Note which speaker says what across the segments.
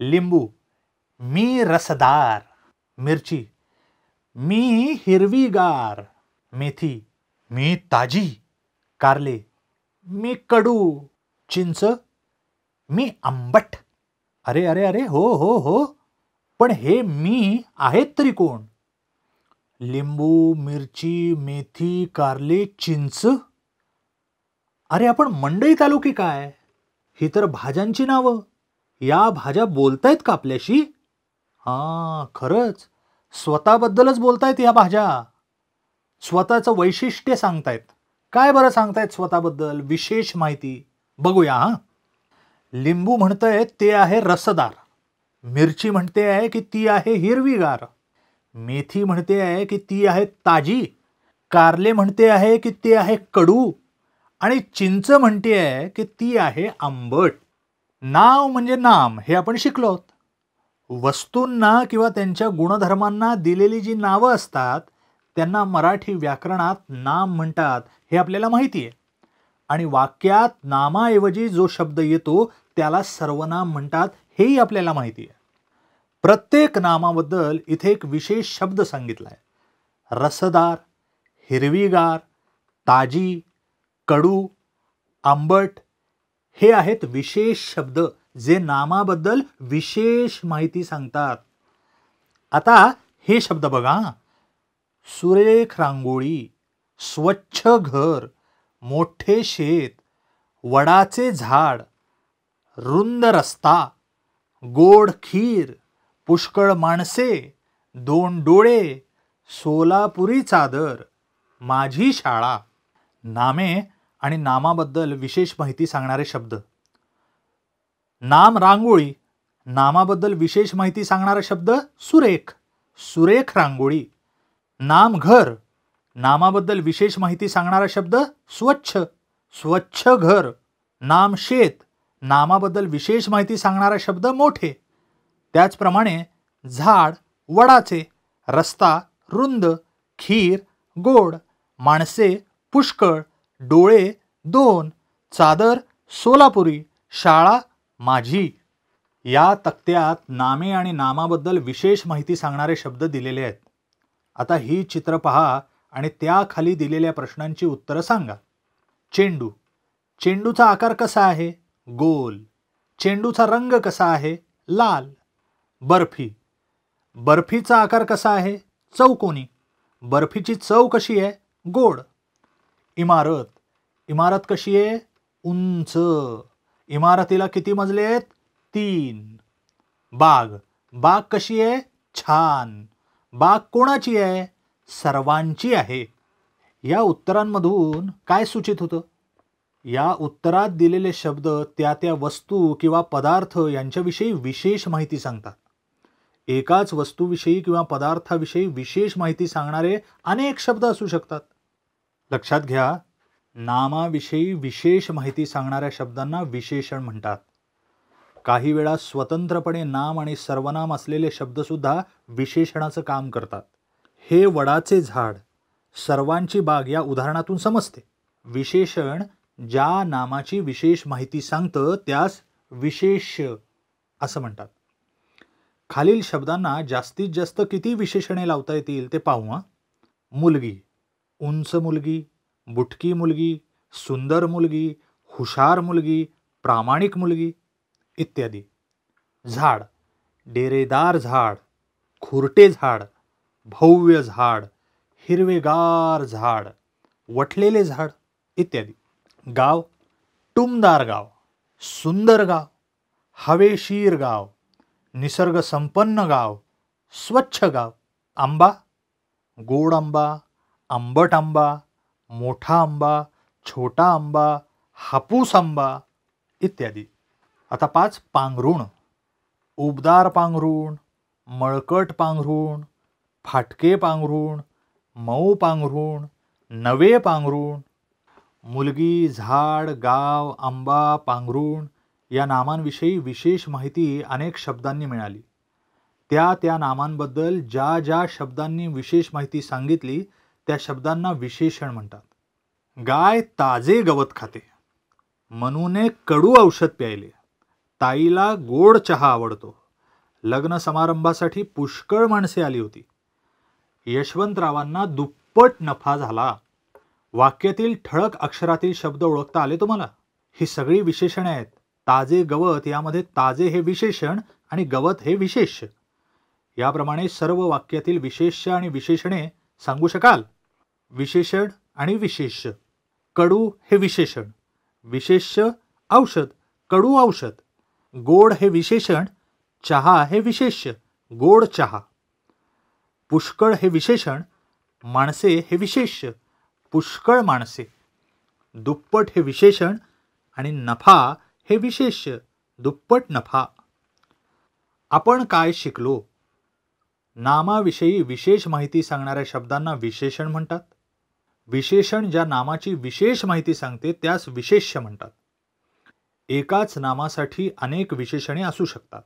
Speaker 1: लिंबू मी रसदार मिरची मी हिरवीगार मेथी मी ताजी कारले मी कडू चिंच मी आंबट अरे अरे अरे हो हो हो पण हे मी आहेत तरी कोण लिंबू मिरची मेथी कारले चिंच अरे आपण मंडई तालुकी काय ही तर भाज्यांची नावं या भाज्या बोलतायत का आपल्याशी हां खरंच स्वतःबद्दलच बोलतायत या भाज्या स्वतःचं वैशिष्ट्य सांगतायत काय बरं सांगतायत स्वतःबद्दल विशेष माहिती बघूया हां लिंबू म्हणतंय ते आहे रसदार मिरची म्हणते आहे की ती आहे हिरवीगार मेथी म्हणते आहे की ती आहे ताजी कारले म्हणते आहे की ते आहे कडू आणि चिंच म्हणते आहे की ती आहे आंबट नाव म्हणजे नाम हे आपण आहोत वस्तूंना किंवा त्यांच्या गुणधर्मांना दिलेली जी नावं असतात त्यांना मराठी व्याकरणात नाम म्हणतात हे आपल्याला माहिती आहे आणि वाक्यात नामाऐवजी जो शब्द येतो त्याला सर्वनाम म्हणतात हेही आपल्याला माहिती आहे प्रत्येक नामाबद्दल इथे एक विशेष शब्द सांगितला आहे रसदार हिरवीगार ताजी कडू आंबट हे आहेत विशेष शब्द जे नामाबद्दल विशेष माहिती सांगतात आता हे शब्द बघा सुरेख रांगोळी स्वच्छ घर मोठे शेत वडाचे झाड रुंद रस्ता गोड खीर पुष्कळ माणसे दोन डोळे सोलापुरी चादर माझी शाळा नामे आणि नामाबद्दल विशेष माहिती सांगणारे शब्द नाम रांगोळी नामाबद्दल विशेष माहिती सांगणारा शब्द सुरेख सुरेख रांगोळी नाम घर नामाबद्दल विशेष माहिती सांगणारा शब्द स्वच्छ स्वच्छ घर नाम शेत नामाबद्दल विशेष माहिती सांगणारा शब्द मोठे त्याचप्रमाणे झाड वडाचे रस्ता रुंद खीर गोड माणसे पुष्कळ डोळे दोन चादर सोलापुरी शाळा माझी या तक्त्यात नामे आणि नामाबद्दल विशेष माहिती सांगणारे शब्द दिलेले आहेत आता ही चित्र पहा आणि त्याखाली दिलेल्या प्रश्नांची उत्तरं सांगा चेंडू चेंडूचा आकार कसा आहे गोल चेंडूचा रंग कसा आहे लाल बर्फी बर्फीचा आकार कसा आहे चौकोनी बर्फीची चव कशी आहे गोड इमारत इमारत कशी आहे उंच इमारतीला किती मजले आहेत तीन बाग बाग कशी आहे छान बाग कोणाची आहे सर्वांची आहे या उत्तरांमधून काय सूचित होतं या उत्तरात दिलेले शब्द त्या त्या वस्तू किंवा पदार्थ यांच्याविषयी विशेष माहिती सांगतात एकाच वस्तूविषयी किंवा पदार्थाविषयी विशेष माहिती सांगणारे अनेक शब्द असू शकतात लक्षात घ्या नामाविषयी विशेष माहिती सांगणाऱ्या शब्दांना विशेषण म्हणतात काही वेळा स्वतंत्रपणे नाम आणि सर्वनाम असलेले शब्दसुद्धा विशेषणाचं काम करतात हे वडाचे झाड सर्वांची बाग या उदाहरणातून समजते विशेषण ज्या नामाची विशेष माहिती सांगतं त्यास विशेष असं म्हणतात खालील शब्दांना जास्तीत जास्त किती विशेषणे लावता येतील ते पाहू मुलगी उंच मुलगी बुटकी मुलगी सुंदर मुलगी हुशार मुलगी प्रामाणिक मुलगी इत्यादी झाड डेरेदार झाड खुरटे झाड भव्य झाड हिरवेगार झाड वटलेले झाड इत्यादी गाव टुमदार गाव सुंदर गाव हवेशीर गाव निसर्गसंपन्न गाव स्वच्छ गाव आंबा गोड आंबा आंबट आंबा मोठा आंबा छोटा आंबा हापूस आंबा इत्यादी आता पाच पांघरुण उबदार पांघरुण मळकट पांघरुण फाटके पांघरुण मऊ पांघरुण नवे पांघरुण मुलगी झाड गाव आंबा पांघरुण या नामांविषयी विशेष माहिती अनेक शब्दांनी मिळाली त्या त्या नामांबद्दल ज्या ज्या शब्दांनी विशेष माहिती सांगितली त्या शब्दांना विशेषण म्हणतात गाय ताजे गवत खाते मनूने कडू औषध प्यायले ताईला गोड चहा आवडतो लग्न समारंभासाठी पुष्कळ माणसे आली होती यशवंतरावांना दुप्पट नफा झाला वाक्यातील ठळक अक्षरातील शब्द ओळखता आले तुम्हाला ही सगळी विशेषणे आहेत ताजे गवत यामध्ये ताजे हे विशेषण आणि गवत हे विशेष याप्रमाणे सर्व वाक्यातील विशेष आणि विशेषणे सांगू शकाल विशेषण आणि विशेष कडू हे विशेषण विशेष्य औषध कडू औषध गोड हे विशेषण चहा हे विशेष्य गोड चहा पुष्कळ हे विशेषण माणसे हे विशेष्य पुष्कळ माणसे दुप्पट हे विशेषण आणि नफा हे विशेष्य दुप्पट नफा आपण काय शिकलो नामाविषयी विशेष माहिती सांगणाऱ्या शब्दांना विशेषण म्हणतात विशेषण ज्या नामाची विशेष माहिती सांगते त्यास विशेष्य म्हणतात एकाच नामासाठी अनेक विशेषणे असू शकतात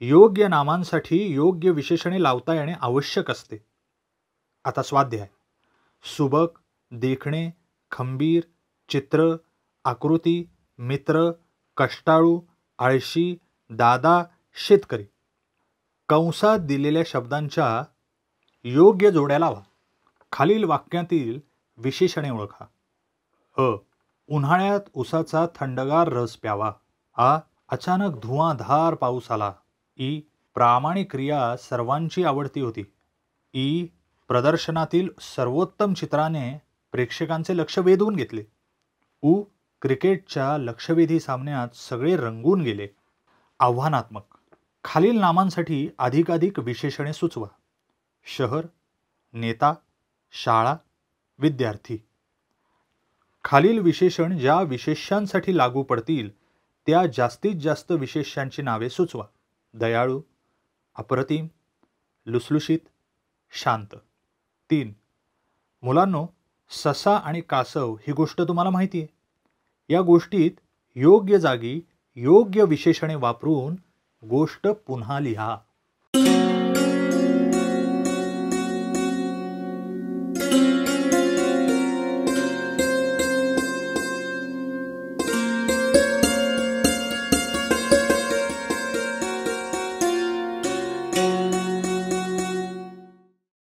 Speaker 1: योग्य नामांसाठी योग्य विशेषणे लावता येणे आवश्यक असते आता स्वाध्याय सुबक देखणे खंबीर चित्र आकृती मित्र कष्टाळू आळशी दादा शेतकरी कंसात दिलेल्या शब्दांच्या योग्य जोड्या लावा खालील वाक्यातील विशेषणे ओळखा अ उन्हाळ्यात उसाचा थंडगार रस प्यावा आ अचानक धुआंधार पाऊस आला ई प्रामाणिक क्रिया सर्वांची आवडती होती ई प्रदर्शनातील सर्वोत्तम चित्राने प्रेक्षकांचे लक्ष वेधून घेतले उ क्रिकेटच्या लक्षवेधी सामन्यात सगळे रंगून गेले आव्हानात्मक खालील नामांसाठी अधिकाधिक विशेषणे सुचवा शहर नेता शाळा विद्यार्थी खालील विशेषण ज्या विशेष्यांसाठी लागू पडतील त्या जास्तीत जास्त विशेष्यांची नावे सुचवा दयाळू अप्रतिम लुसलुशीत शांत तीन मुलांनो ससा आणि कासव ही गोष्ट तुम्हाला माहिती आहे या गोष्टीत योग्य जागी योग्य विशेषणे वापरून गोष्ट पुन्हा लिहा